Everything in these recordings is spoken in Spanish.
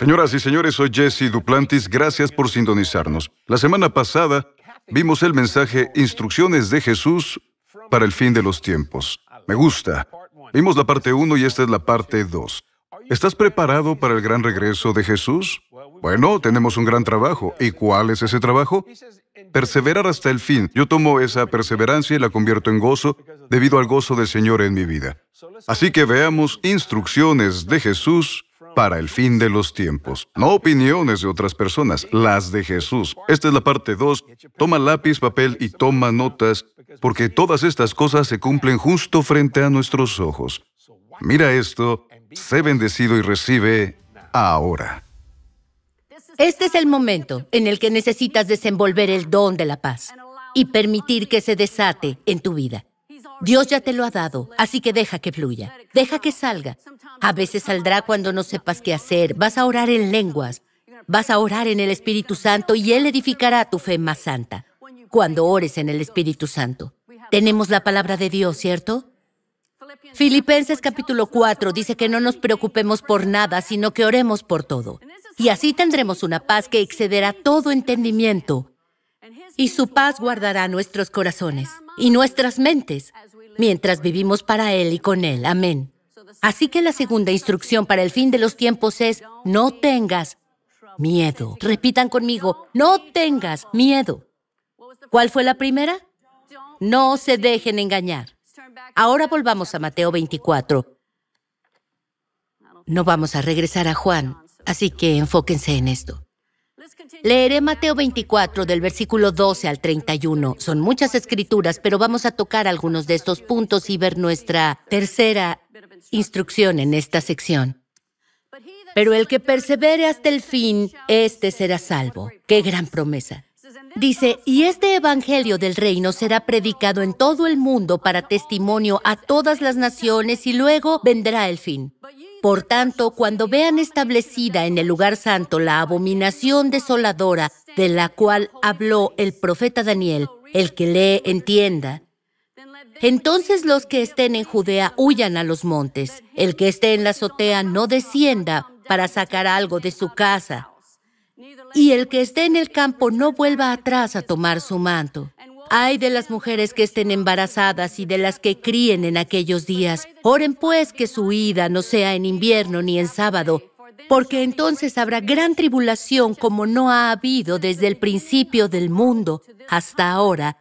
Señoras y señores, soy Jesse Duplantis. Gracias por sintonizarnos. La semana pasada vimos el mensaje Instrucciones de Jesús para el fin de los tiempos. Me gusta. Vimos la parte 1 y esta es la parte 2. ¿Estás preparado para el gran regreso de Jesús? Bueno, tenemos un gran trabajo. ¿Y cuál es ese trabajo? Perseverar hasta el fin. Yo tomo esa perseverancia y la convierto en gozo debido al gozo del Señor en mi vida. Así que veamos instrucciones de Jesús para el fin de los tiempos. No opiniones de otras personas, las de Jesús. Esta es la parte 2. Toma lápiz, papel y toma notas, porque todas estas cosas se cumplen justo frente a nuestros ojos. Mira esto, sé bendecido y recibe ahora. Este es el momento en el que necesitas desenvolver el don de la paz y permitir que se desate en tu vida. Dios ya te lo ha dado, así que deja que fluya, deja que salga. A veces saldrá cuando no sepas qué hacer, vas a orar en lenguas, vas a orar en el Espíritu Santo y Él edificará tu fe más santa. Cuando ores en el Espíritu Santo. Tenemos la palabra de Dios, ¿cierto? Filipenses capítulo 4 dice que no nos preocupemos por nada, sino que oremos por todo. Y así tendremos una paz que excederá todo entendimiento. Y su paz guardará nuestros corazones y nuestras mentes mientras vivimos para Él y con Él. Amén. Así que la segunda instrucción para el fin de los tiempos es, no tengas miedo. Repitan conmigo, no tengas miedo. ¿Cuál fue la primera? No se dejen engañar. Ahora volvamos a Mateo 24. No vamos a regresar a Juan, así que enfóquense en esto. Leeré Mateo 24 del versículo 12 al 31. Son muchas escrituras, pero vamos a tocar algunos de estos puntos y ver nuestra tercera instrucción en esta sección. Pero el que persevere hasta el fin, éste será salvo. Qué gran promesa. Dice, y este Evangelio del Reino será predicado en todo el mundo para testimonio a todas las naciones y luego vendrá el fin. Por tanto, cuando vean establecida en el lugar santo la abominación desoladora de la cual habló el profeta Daniel, el que lee entienda, entonces los que estén en Judea huyan a los montes, el que esté en la azotea no descienda para sacar algo de su casa, y el que esté en el campo no vuelva atrás a tomar su manto. Hay de las mujeres que estén embarazadas y de las que críen en aquellos días. Oren pues que su huida no sea en invierno ni en sábado, porque entonces habrá gran tribulación como no ha habido desde el principio del mundo hasta ahora,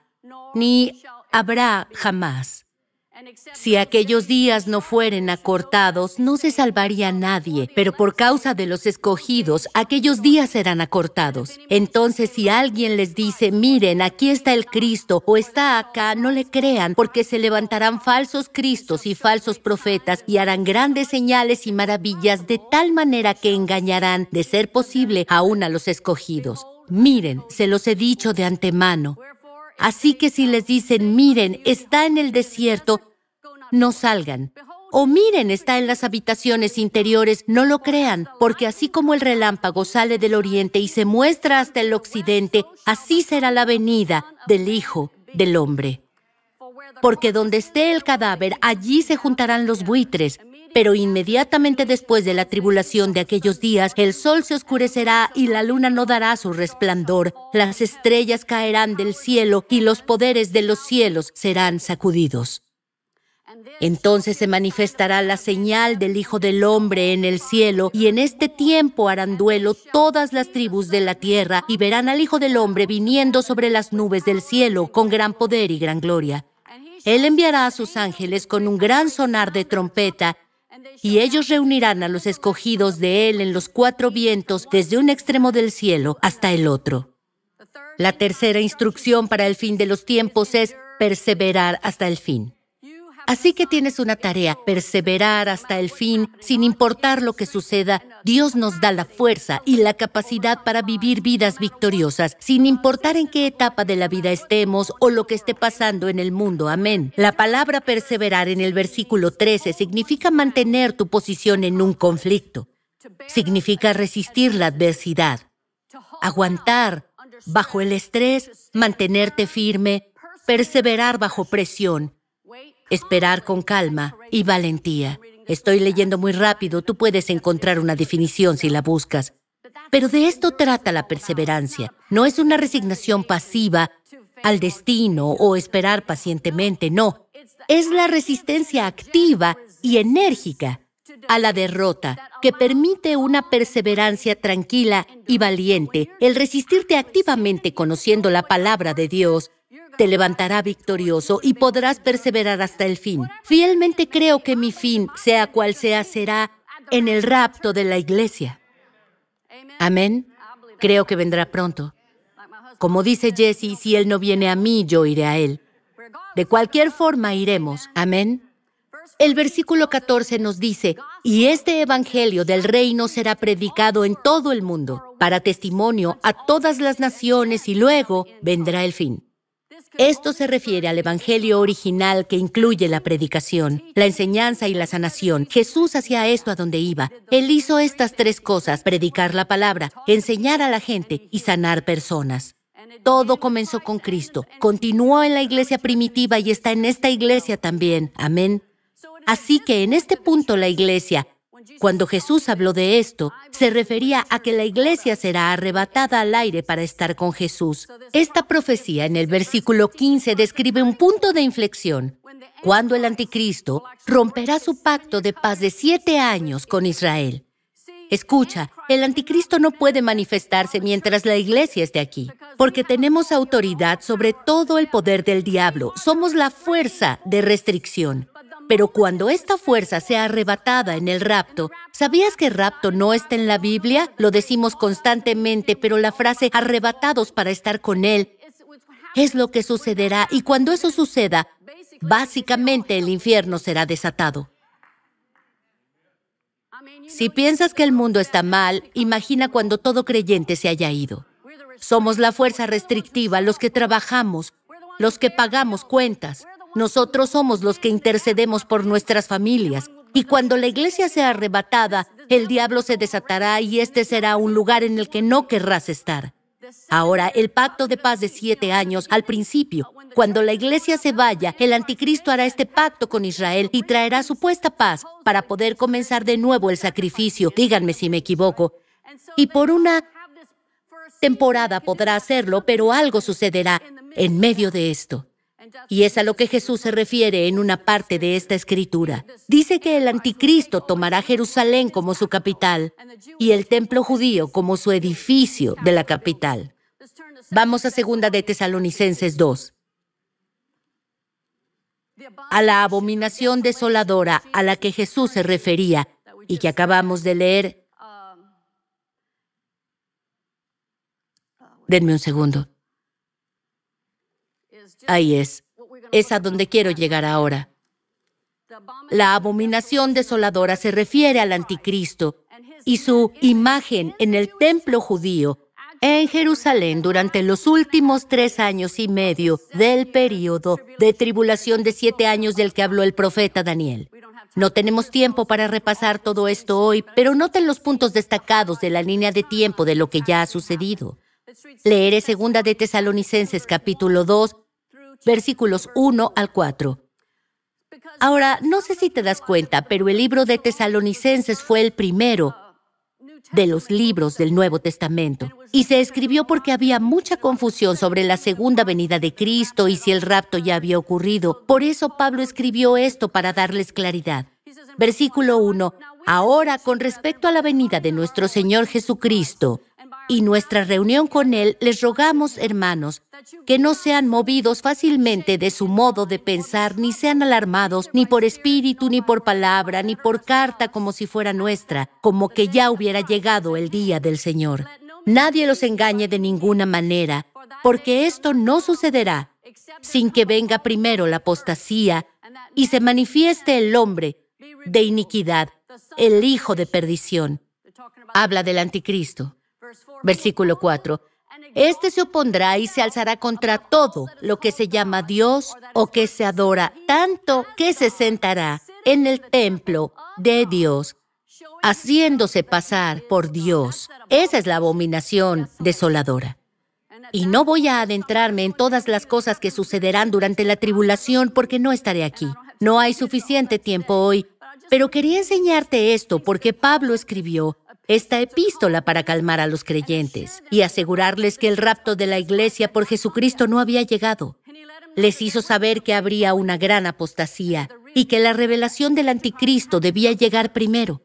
ni habrá jamás. Si aquellos días no fueren acortados, no se salvaría nadie, pero por causa de los escogidos, aquellos días serán acortados. Entonces, si alguien les dice, miren, aquí está el Cristo o está acá, no le crean, porque se levantarán falsos Cristos y falsos profetas y harán grandes señales y maravillas de tal manera que engañarán, de ser posible, aún a los escogidos. Miren, se los he dicho de antemano. Así que si les dicen, miren, está en el desierto, no salgan. O miren, está en las habitaciones interiores, no lo crean, porque así como el relámpago sale del oriente y se muestra hasta el occidente, así será la venida del Hijo del Hombre. Porque donde esté el cadáver, allí se juntarán los buitres. Pero inmediatamente después de la tribulación de aquellos días, el sol se oscurecerá y la luna no dará su resplandor, las estrellas caerán del cielo y los poderes de los cielos serán sacudidos. Entonces se manifestará la señal del Hijo del Hombre en el cielo, y en este tiempo harán duelo todas las tribus de la tierra, y verán al Hijo del Hombre viniendo sobre las nubes del cielo con gran poder y gran gloria. Él enviará a sus ángeles con un gran sonar de trompeta, y ellos reunirán a los escogidos de Él en los cuatro vientos, desde un extremo del cielo hasta el otro. La tercera instrucción para el fin de los tiempos es perseverar hasta el fin. Así que tienes una tarea, perseverar hasta el fin, sin importar lo que suceda. Dios nos da la fuerza y la capacidad para vivir vidas victoriosas, sin importar en qué etapa de la vida estemos o lo que esté pasando en el mundo. Amén. La palabra perseverar en el versículo 13 significa mantener tu posición en un conflicto. Significa resistir la adversidad, aguantar bajo el estrés, mantenerte firme, perseverar bajo presión, esperar con calma y valentía. Estoy leyendo muy rápido, tú puedes encontrar una definición si la buscas. Pero de esto trata la perseverancia. No es una resignación pasiva al destino o esperar pacientemente, no. Es la resistencia activa y enérgica a la derrota que permite una perseverancia tranquila y valiente, el resistirte activamente conociendo la palabra de Dios te levantará victorioso y podrás perseverar hasta el fin. Fielmente creo que mi fin, sea cual sea, será en el rapto de la iglesia. Amén. Creo que vendrá pronto. Como dice Jesse, si Él no viene a mí, yo iré a Él. De cualquier forma iremos. Amén. El versículo 14 nos dice, y este Evangelio del reino será predicado en todo el mundo, para testimonio a todas las naciones, y luego vendrá el fin. Esto se refiere al Evangelio original que incluye la predicación, la enseñanza y la sanación. Jesús hacía esto a donde iba. Él hizo estas tres cosas, predicar la palabra, enseñar a la gente y sanar personas. Todo comenzó con Cristo, continuó en la iglesia primitiva y está en esta iglesia también. Amén. Así que en este punto la iglesia cuando Jesús habló de esto, se refería a que la iglesia será arrebatada al aire para estar con Jesús. Esta profecía en el versículo 15 describe un punto de inflexión, cuando el anticristo romperá su pacto de paz de siete años con Israel. Escucha, el anticristo no puede manifestarse mientras la iglesia esté aquí, porque tenemos autoridad sobre todo el poder del diablo, somos la fuerza de restricción. Pero cuando esta fuerza sea arrebatada en el rapto, ¿sabías que rapto no está en la Biblia? Lo decimos constantemente, pero la frase arrebatados para estar con Él es lo que sucederá y cuando eso suceda, básicamente el infierno será desatado. Si piensas que el mundo está mal, imagina cuando todo creyente se haya ido. Somos la fuerza restrictiva, los que trabajamos, los que pagamos cuentas, nosotros somos los que intercedemos por nuestras familias. Y cuando la iglesia sea arrebatada, el diablo se desatará y este será un lugar en el que no querrás estar. Ahora, el pacto de paz de siete años, al principio, cuando la iglesia se vaya, el anticristo hará este pacto con Israel y traerá supuesta paz para poder comenzar de nuevo el sacrificio, díganme si me equivoco. Y por una temporada podrá hacerlo, pero algo sucederá en medio de esto. Y es a lo que Jesús se refiere en una parte de esta escritura. Dice que el anticristo tomará Jerusalén como su capital y el templo judío como su edificio de la capital. Vamos a segunda de Tesalonicenses 2. A la abominación desoladora a la que Jesús se refería y que acabamos de leer. Denme un segundo. Ahí es. Es a donde quiero llegar ahora. La abominación desoladora se refiere al anticristo y su imagen en el templo judío en Jerusalén durante los últimos tres años y medio del periodo de tribulación de siete años del que habló el profeta Daniel. No tenemos tiempo para repasar todo esto hoy, pero noten los puntos destacados de la línea de tiempo de lo que ya ha sucedido. Leeré segunda de Tesalonicenses capítulo 2 versículos 1 al 4. Ahora, no sé si te das cuenta, pero el libro de Tesalonicenses fue el primero de los libros del Nuevo Testamento y se escribió porque había mucha confusión sobre la segunda venida de Cristo y si el rapto ya había ocurrido. Por eso Pablo escribió esto para darles claridad. Versículo 1. Ahora, con respecto a la venida de nuestro Señor Jesucristo y nuestra reunión con Él, les rogamos, hermanos, que no sean movidos fácilmente de su modo de pensar, ni sean alarmados, ni por espíritu, ni por palabra, ni por carta como si fuera nuestra, como que ya hubiera llegado el día del Señor. Nadie los engañe de ninguna manera, porque esto no sucederá sin que venga primero la apostasía y se manifieste el hombre de iniquidad, el hijo de perdición. Habla del anticristo. Versículo 4. Este se opondrá y se alzará contra todo lo que se llama Dios o que se adora, tanto que se sentará en el templo de Dios, haciéndose pasar por Dios. Esa es la abominación desoladora. Y no voy a adentrarme en todas las cosas que sucederán durante la tribulación porque no estaré aquí. No hay suficiente tiempo hoy. Pero quería enseñarte esto porque Pablo escribió esta epístola para calmar a los creyentes y asegurarles que el rapto de la iglesia por Jesucristo no había llegado. Les hizo saber que habría una gran apostasía y que la revelación del anticristo debía llegar primero.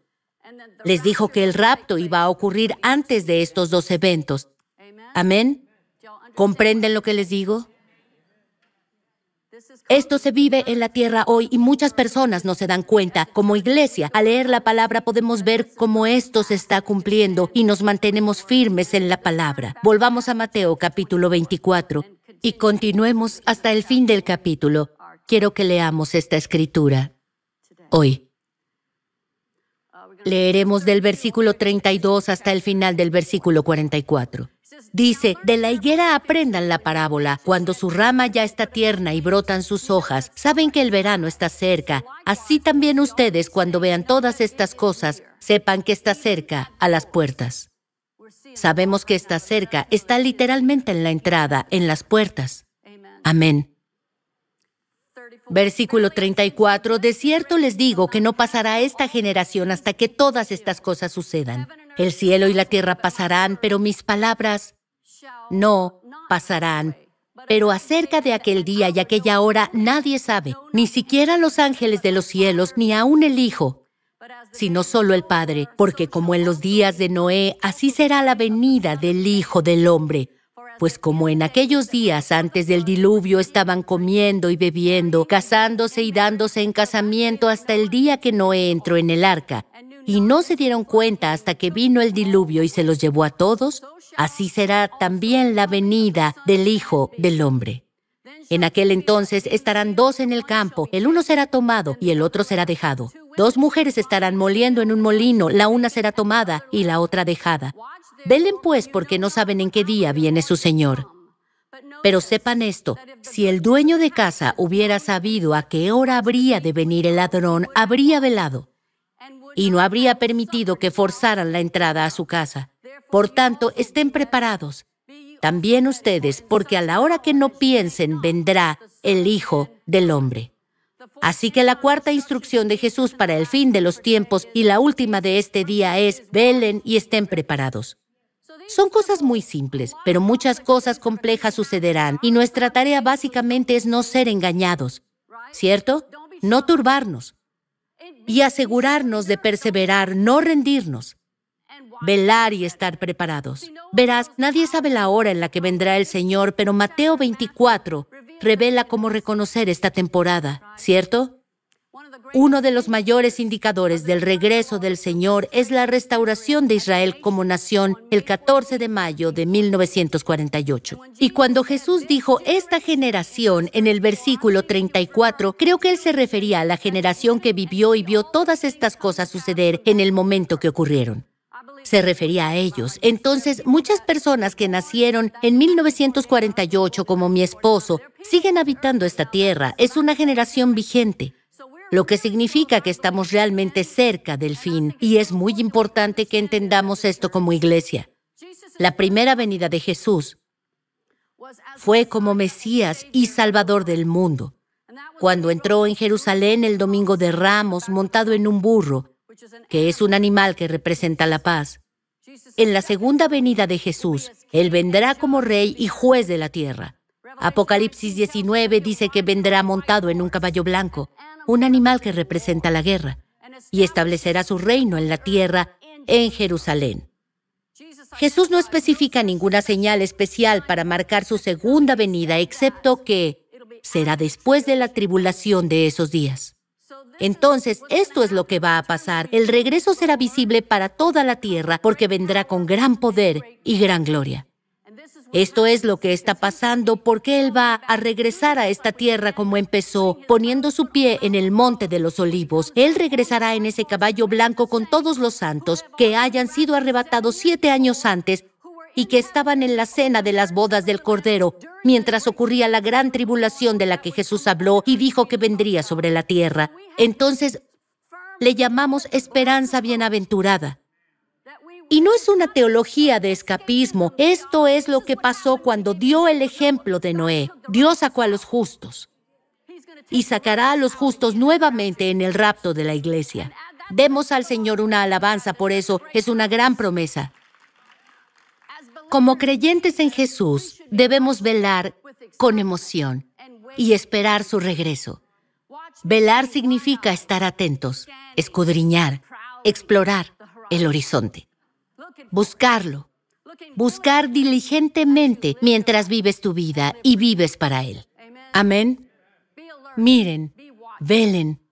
Les dijo que el rapto iba a ocurrir antes de estos dos eventos. Amén. ¿Comprenden lo que les digo? Esto se vive en la tierra hoy y muchas personas no se dan cuenta. Como iglesia, al leer la palabra podemos ver cómo esto se está cumpliendo y nos mantenemos firmes en la palabra. Volvamos a Mateo capítulo 24 y continuemos hasta el fin del capítulo. Quiero que leamos esta escritura hoy. Leeremos del versículo 32 hasta el final del versículo 44. Dice, de la higuera aprendan la parábola. Cuando su rama ya está tierna y brotan sus hojas, saben que el verano está cerca. Así también ustedes, cuando vean todas estas cosas, sepan que está cerca, a las puertas. Sabemos que está cerca, está literalmente en la entrada, en las puertas. Amén. Versículo 34, de cierto les digo que no pasará esta generación hasta que todas estas cosas sucedan. El cielo y la tierra pasarán, pero mis palabras no pasarán. Pero acerca de aquel día y aquella hora nadie sabe, ni siquiera los ángeles de los cielos, ni aun el Hijo, sino solo el Padre, porque como en los días de Noé, así será la venida del Hijo del Hombre. Pues como en aquellos días antes del diluvio estaban comiendo y bebiendo, casándose y dándose en casamiento hasta el día que Noé entró en el arca, y no se dieron cuenta hasta que vino el diluvio y se los llevó a todos, así será también la venida del Hijo del Hombre. En aquel entonces estarán dos en el campo, el uno será tomado y el otro será dejado. Dos mujeres estarán moliendo en un molino, la una será tomada y la otra dejada. Velen pues porque no saben en qué día viene su Señor. Pero sepan esto, si el dueño de casa hubiera sabido a qué hora habría de venir el ladrón, habría velado y no habría permitido que forzaran la entrada a su casa. Por tanto, estén preparados. También ustedes, porque a la hora que no piensen vendrá el Hijo del Hombre. Así que la cuarta instrucción de Jesús para el fin de los tiempos y la última de este día es, velen y estén preparados. Son cosas muy simples, pero muchas cosas complejas sucederán y nuestra tarea básicamente es no ser engañados, ¿cierto? No turbarnos y asegurarnos de perseverar, no rendirnos, velar y estar preparados. Verás, nadie sabe la hora en la que vendrá el Señor, pero Mateo 24 revela cómo reconocer esta temporada, ¿cierto? Uno de los mayores indicadores del regreso del Señor es la restauración de Israel como nación el 14 de mayo de 1948. Y cuando Jesús dijo esta generación en el versículo 34, creo que él se refería a la generación que vivió y vio todas estas cosas suceder en el momento que ocurrieron se refería a ellos. Entonces, muchas personas que nacieron en 1948 como mi esposo siguen habitando esta tierra. Es una generación vigente lo que significa que estamos realmente cerca del fin y es muy importante que entendamos esto como iglesia. La primera venida de Jesús fue como Mesías y Salvador del mundo. Cuando entró en Jerusalén el domingo de Ramos montado en un burro, que es un animal que representa la paz, en la segunda venida de Jesús, Él vendrá como rey y juez de la tierra. Apocalipsis 19 dice que vendrá montado en un caballo blanco un animal que representa la guerra, y establecerá su reino en la tierra, en Jerusalén. Jesús no especifica ninguna señal especial para marcar su segunda venida, excepto que será después de la tribulación de esos días. Entonces, esto es lo que va a pasar. El regreso será visible para toda la tierra porque vendrá con gran poder y gran gloria. Esto es lo que está pasando porque Él va a regresar a esta tierra como empezó, poniendo su pie en el monte de los olivos. Él regresará en ese caballo blanco con todos los santos que hayan sido arrebatados siete años antes y que estaban en la cena de las bodas del Cordero, mientras ocurría la gran tribulación de la que Jesús habló y dijo que vendría sobre la tierra. Entonces, le llamamos esperanza bienaventurada. Y no es una teología de escapismo, esto es lo que pasó cuando dio el ejemplo de Noé. Dios sacó a los justos y sacará a los justos nuevamente en el rapto de la iglesia. Demos al Señor una alabanza por eso, es una gran promesa. Como creyentes en Jesús, debemos velar con emoción y esperar su regreso. Velar significa estar atentos, escudriñar, explorar el horizonte buscarlo, buscar diligentemente mientras vives tu vida y vives para Él. Amén. Miren, velen,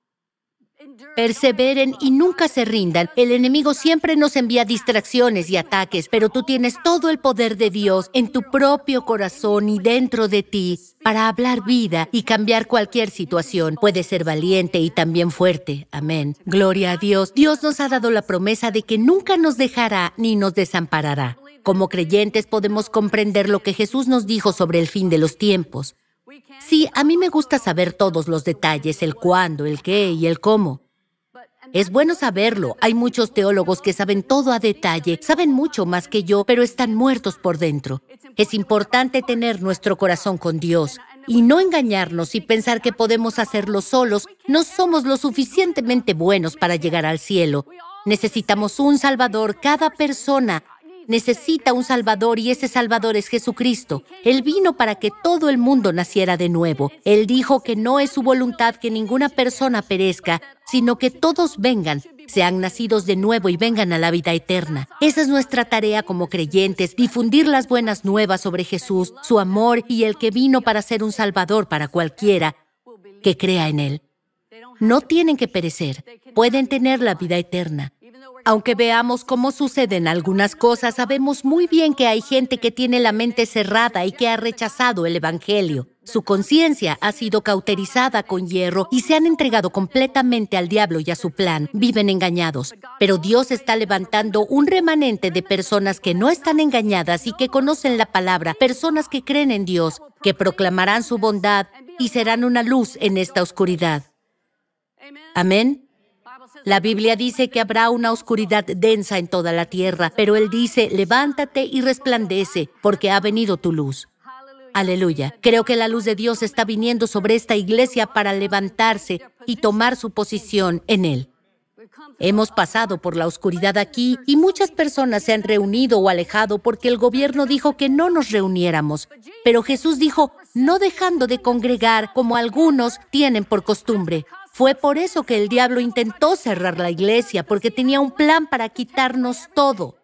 Perseveren y nunca se rindan. El enemigo siempre nos envía distracciones y ataques, pero tú tienes todo el poder de Dios en tu propio corazón y dentro de ti para hablar vida y cambiar cualquier situación. Puedes ser valiente y también fuerte. Amén. Gloria a Dios. Dios nos ha dado la promesa de que nunca nos dejará ni nos desamparará. Como creyentes podemos comprender lo que Jesús nos dijo sobre el fin de los tiempos. Sí, a mí me gusta saber todos los detalles, el cuándo, el qué y el cómo. Es bueno saberlo. Hay muchos teólogos que saben todo a detalle, saben mucho más que yo, pero están muertos por dentro. Es importante tener nuestro corazón con Dios y no engañarnos y pensar que podemos hacerlo solos. No somos lo suficientemente buenos para llegar al cielo. Necesitamos un Salvador. Cada persona necesita un Salvador y ese Salvador es Jesucristo. Él vino para que todo el mundo naciera de nuevo. Él dijo que no es su voluntad que ninguna persona perezca, sino que todos vengan, sean nacidos de nuevo y vengan a la vida eterna. Esa es nuestra tarea como creyentes, difundir las buenas nuevas sobre Jesús, su amor y el que vino para ser un Salvador para cualquiera que crea en Él. No tienen que perecer, pueden tener la vida eterna. Aunque veamos cómo suceden algunas cosas, sabemos muy bien que hay gente que tiene la mente cerrada y que ha rechazado el Evangelio. Su conciencia ha sido cauterizada con hierro y se han entregado completamente al diablo y a su plan. Viven engañados. Pero Dios está levantando un remanente de personas que no están engañadas y que conocen la palabra, personas que creen en Dios, que proclamarán su bondad y serán una luz en esta oscuridad. Amén. La Biblia dice que habrá una oscuridad densa en toda la tierra, pero Él dice, levántate y resplandece, porque ha venido tu luz. Aleluya. Creo que la luz de Dios está viniendo sobre esta iglesia para levantarse y tomar su posición en Él. Hemos pasado por la oscuridad aquí y muchas personas se han reunido o alejado porque el gobierno dijo que no nos reuniéramos. Pero Jesús dijo, no dejando de congregar como algunos tienen por costumbre. Fue por eso que el diablo intentó cerrar la iglesia, porque tenía un plan para quitarnos todo.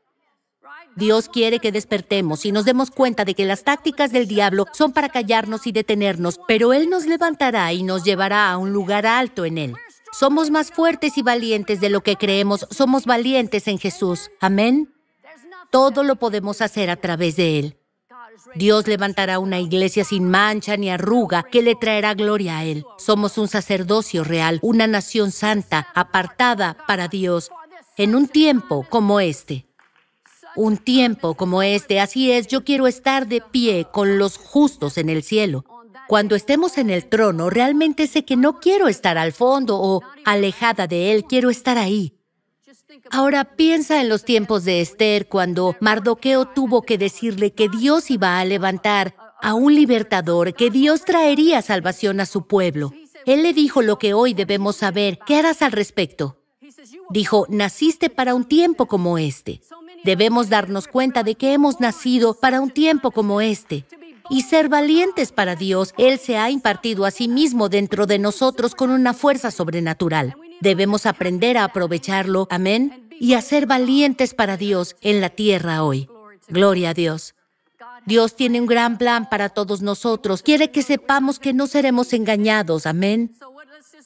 Dios quiere que despertemos y nos demos cuenta de que las tácticas del diablo son para callarnos y detenernos, pero Él nos levantará y nos llevará a un lugar alto en Él. Somos más fuertes y valientes de lo que creemos, somos valientes en Jesús. Amén. Todo lo podemos hacer a través de Él. Dios levantará una iglesia sin mancha ni arruga que le traerá gloria a Él. Somos un sacerdocio real, una nación santa, apartada para Dios, en un tiempo como este. Un tiempo como este, así es, yo quiero estar de pie con los justos en el cielo. Cuando estemos en el trono, realmente sé que no quiero estar al fondo o alejada de Él, quiero estar ahí. Ahora piensa en los tiempos de Esther cuando Mardoqueo tuvo que decirle que Dios iba a levantar a un libertador, que Dios traería salvación a su pueblo. Él le dijo lo que hoy debemos saber. ¿Qué harás al respecto? Dijo, naciste para un tiempo como este. Debemos darnos cuenta de que hemos nacido para un tiempo como este y ser valientes para Dios. Él se ha impartido a sí mismo dentro de nosotros con una fuerza sobrenatural. Debemos aprender a aprovecharlo, amén, y a ser valientes para Dios en la tierra hoy. Gloria a Dios. Dios tiene un gran plan para todos nosotros. Quiere que sepamos que no seremos engañados, amén.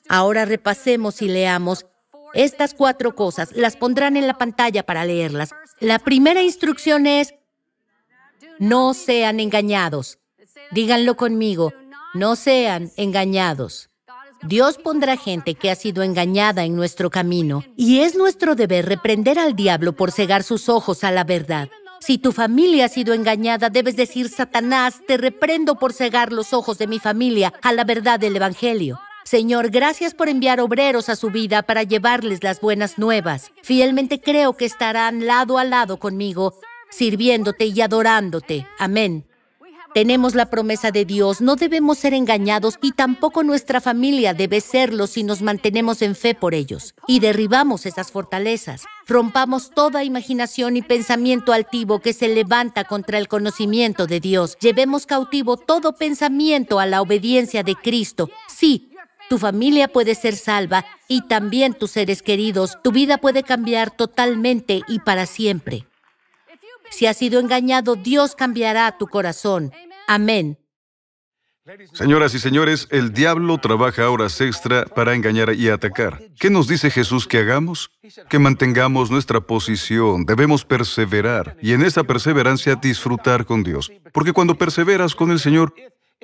Ahora repasemos y leamos estas cuatro cosas. Las pondrán en la pantalla para leerlas. La primera instrucción es, no sean engañados. Díganlo conmigo, no sean engañados. Dios pondrá gente que ha sido engañada en nuestro camino y es nuestro deber reprender al diablo por cegar sus ojos a la verdad. Si tu familia ha sido engañada, debes decir, Satanás, te reprendo por cegar los ojos de mi familia a la verdad del Evangelio. Señor, gracias por enviar obreros a su vida para llevarles las buenas nuevas. Fielmente creo que estarán lado a lado conmigo, sirviéndote y adorándote. Amén. Tenemos la promesa de Dios, no debemos ser engañados y tampoco nuestra familia debe serlo si nos mantenemos en fe por ellos y derribamos esas fortalezas. Rompamos toda imaginación y pensamiento altivo que se levanta contra el conocimiento de Dios. Llevemos cautivo todo pensamiento a la obediencia de Cristo. Sí, tu familia puede ser salva y también tus seres queridos. Tu vida puede cambiar totalmente y para siempre. Si has sido engañado, Dios cambiará tu corazón. Amén. Señoras y señores, el diablo trabaja horas extra para engañar y atacar. ¿Qué nos dice Jesús que hagamos? Que mantengamos nuestra posición, debemos perseverar y en esa perseverancia disfrutar con Dios. Porque cuando perseveras con el Señor,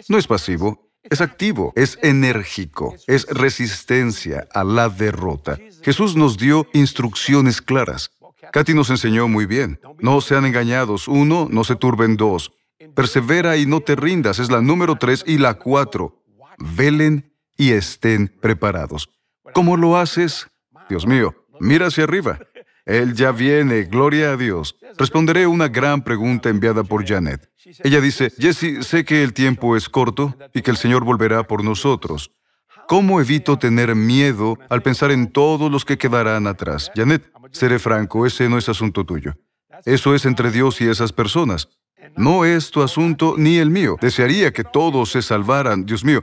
no es pasivo, es activo, es enérgico, es resistencia a la derrota. Jesús nos dio instrucciones claras. Katy nos enseñó muy bien. No sean engañados. Uno, no se turben. Dos, persevera y no te rindas. Es la número tres y la cuatro. Velen y estén preparados. ¿Cómo lo haces? Dios mío, mira hacia arriba. Él ya viene, gloria a Dios. Responderé una gran pregunta enviada por Janet. Ella dice, Jesse, sé que el tiempo es corto y que el Señor volverá por nosotros. ¿Cómo evito tener miedo al pensar en todos los que quedarán atrás? Janet, seré franco, ese no es asunto tuyo. Eso es entre Dios y esas personas. No es tu asunto ni el mío. Desearía que todos se salvaran, Dios mío.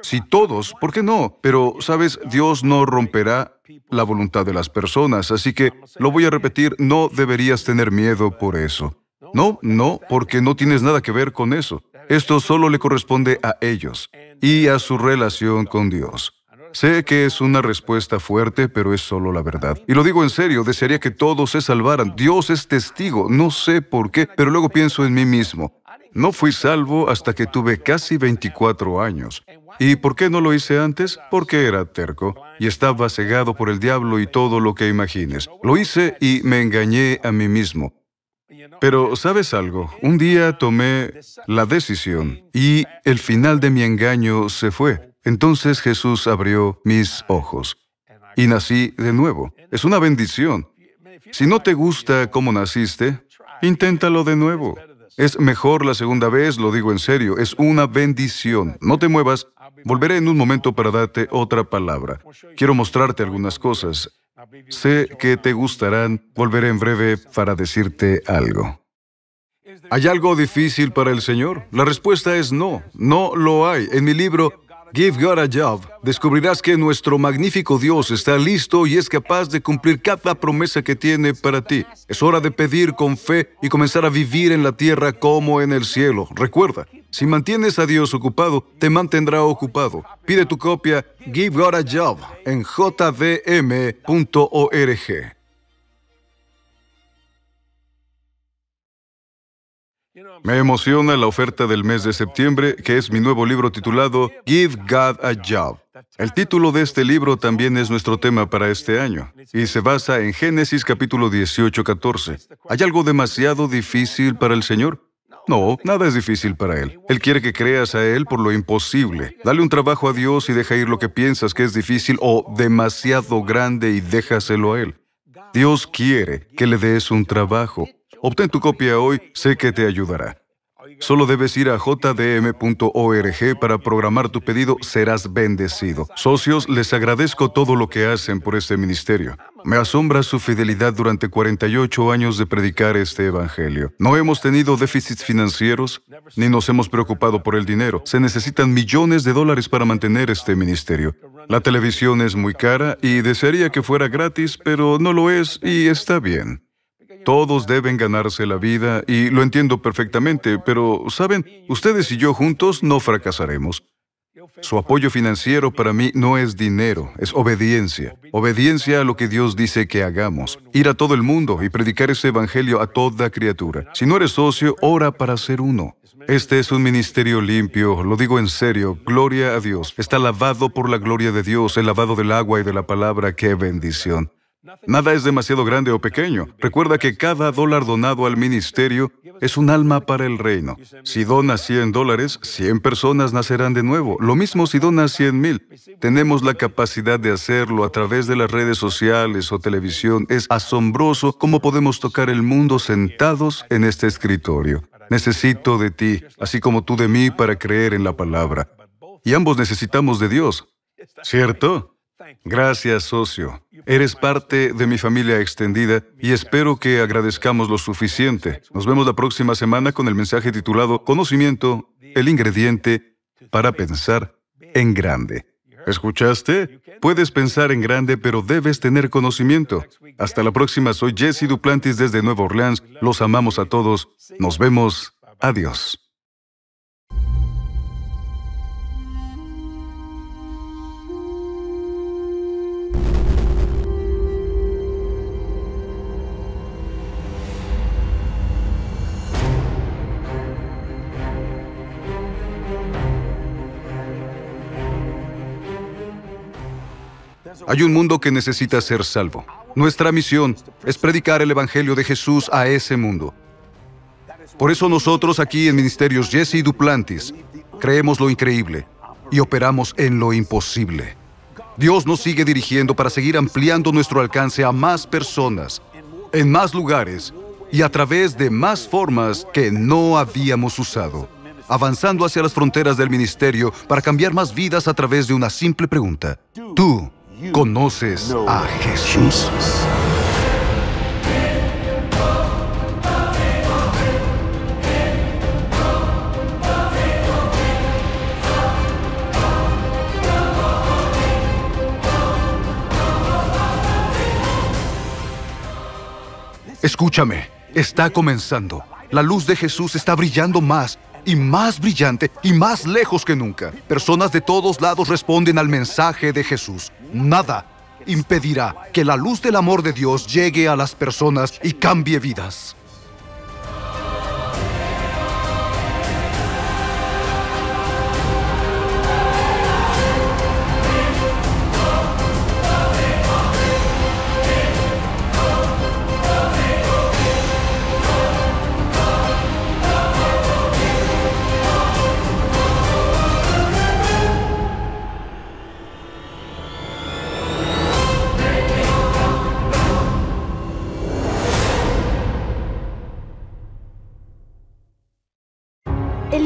Si todos, ¿por qué no? Pero, sabes, Dios no romperá la voluntad de las personas, así que lo voy a repetir, no deberías tener miedo por eso. No, no, porque no tienes nada que ver con eso. Esto solo le corresponde a ellos y a su relación con Dios. Sé que es una respuesta fuerte, pero es solo la verdad. Y lo digo en serio, desearía que todos se salvaran. Dios es testigo, no sé por qué, pero luego pienso en mí mismo. No fui salvo hasta que tuve casi 24 años. ¿Y por qué no lo hice antes? Porque era terco y estaba cegado por el diablo y todo lo que imagines. Lo hice y me engañé a mí mismo. Pero, ¿sabes algo? Un día tomé la decisión y el final de mi engaño se fue. Entonces Jesús abrió mis ojos y nací de nuevo. Es una bendición. Si no te gusta cómo naciste, inténtalo de nuevo. Es mejor la segunda vez, lo digo en serio, es una bendición. No te muevas, volveré en un momento para darte otra palabra. Quiero mostrarte algunas cosas. Sé que te gustarán. Volveré en breve para decirte algo. ¿Hay algo difícil para el Señor? La respuesta es no, no lo hay. En mi libro Give God a Job, descubrirás que nuestro magnífico Dios está listo y es capaz de cumplir cada promesa que tiene para ti. Es hora de pedir con fe y comenzar a vivir en la tierra como en el cielo. Recuerda, si mantienes a Dios ocupado, te mantendrá ocupado. Pide tu copia Give God a Job en jdm.org. Me emociona la oferta del mes de septiembre, que es mi nuevo libro titulado Give God a Job. El título de este libro también es nuestro tema para este año y se basa en Génesis capítulo 18, 14. ¿Hay algo demasiado difícil para el Señor? No, nada es difícil para Él. Él quiere que creas a Él por lo imposible. Dale un trabajo a Dios y deja ir lo que piensas que es difícil o demasiado grande y déjaselo a Él. Dios quiere que le des un trabajo. Obtén tu copia hoy, sé que te ayudará. Solo debes ir a jdm.org para programar tu pedido, serás bendecido. Socios, les agradezco todo lo que hacen por este ministerio. Me asombra su fidelidad durante 48 años de predicar este Evangelio. No hemos tenido déficits financieros, ni nos hemos preocupado por el dinero. Se necesitan millones de dólares para mantener este ministerio. La televisión es muy cara y desearía que fuera gratis, pero no lo es y está bien. Todos deben ganarse la vida y lo entiendo perfectamente, pero, ¿saben? Ustedes y yo juntos no fracasaremos. Su apoyo financiero para mí no es dinero, es obediencia. Obediencia a lo que Dios dice que hagamos. Ir a todo el mundo y predicar ese evangelio a toda criatura. Si no eres socio, ora para ser uno. Este es un ministerio limpio, lo digo en serio, gloria a Dios. Está lavado por la gloria de Dios, el lavado del agua y de la palabra, qué bendición. Nada es demasiado grande o pequeño. Recuerda que cada dólar donado al ministerio es un alma para el reino. Si donas 100 dólares, 100 personas nacerán de nuevo. Lo mismo si donas 100 mil. Tenemos la capacidad de hacerlo a través de las redes sociales o televisión. Es asombroso cómo podemos tocar el mundo sentados en este escritorio. Necesito de ti, así como tú de mí, para creer en la palabra. Y ambos necesitamos de Dios. ¿Cierto? Gracias, socio. Eres parte de mi familia extendida y espero que agradezcamos lo suficiente. Nos vemos la próxima semana con el mensaje titulado Conocimiento, el ingrediente para pensar en grande. ¿Escuchaste? Puedes pensar en grande, pero debes tener conocimiento. Hasta la próxima, soy Jesse Duplantis desde Nueva Orleans. Los amamos a todos. Nos vemos. Adiós. Hay un mundo que necesita ser salvo. Nuestra misión es predicar el Evangelio de Jesús a ese mundo. Por eso nosotros aquí en Ministerios Jesse y Duplantis creemos lo increíble y operamos en lo imposible. Dios nos sigue dirigiendo para seguir ampliando nuestro alcance a más personas, en más lugares y a través de más formas que no habíamos usado, avanzando hacia las fronteras del ministerio para cambiar más vidas a través de una simple pregunta. ¿Tú conoces a Jesús. Escúchame, está comenzando. La luz de Jesús está brillando más y más brillante y más lejos que nunca. Personas de todos lados responden al mensaje de Jesús. Nada impedirá que la luz del amor de Dios llegue a las personas y cambie vidas.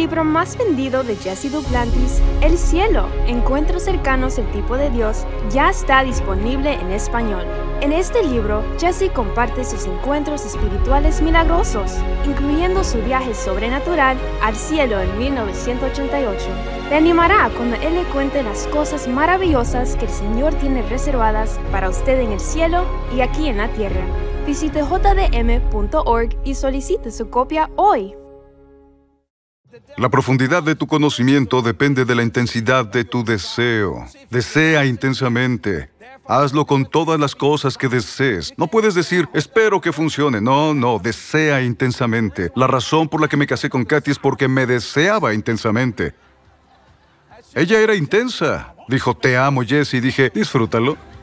libro más vendido de Jesse Duplantis, El cielo, Encuentros cercanos el tipo de Dios, ya está disponible en español. En este libro, Jesse comparte sus encuentros espirituales milagrosos, incluyendo su viaje sobrenatural al cielo en 1988. Te animará cuando él le cuente las cosas maravillosas que el Señor tiene reservadas para usted en el cielo y aquí en la tierra. Visite jdm.org y solicite su copia hoy. La profundidad de tu conocimiento depende de la intensidad de tu deseo. Desea intensamente. Hazlo con todas las cosas que desees. No puedes decir, espero que funcione. No, no, desea intensamente. La razón por la que me casé con Katy es porque me deseaba intensamente. Ella era intensa. Dijo, te amo, Jesse. Dije, disfrútalo.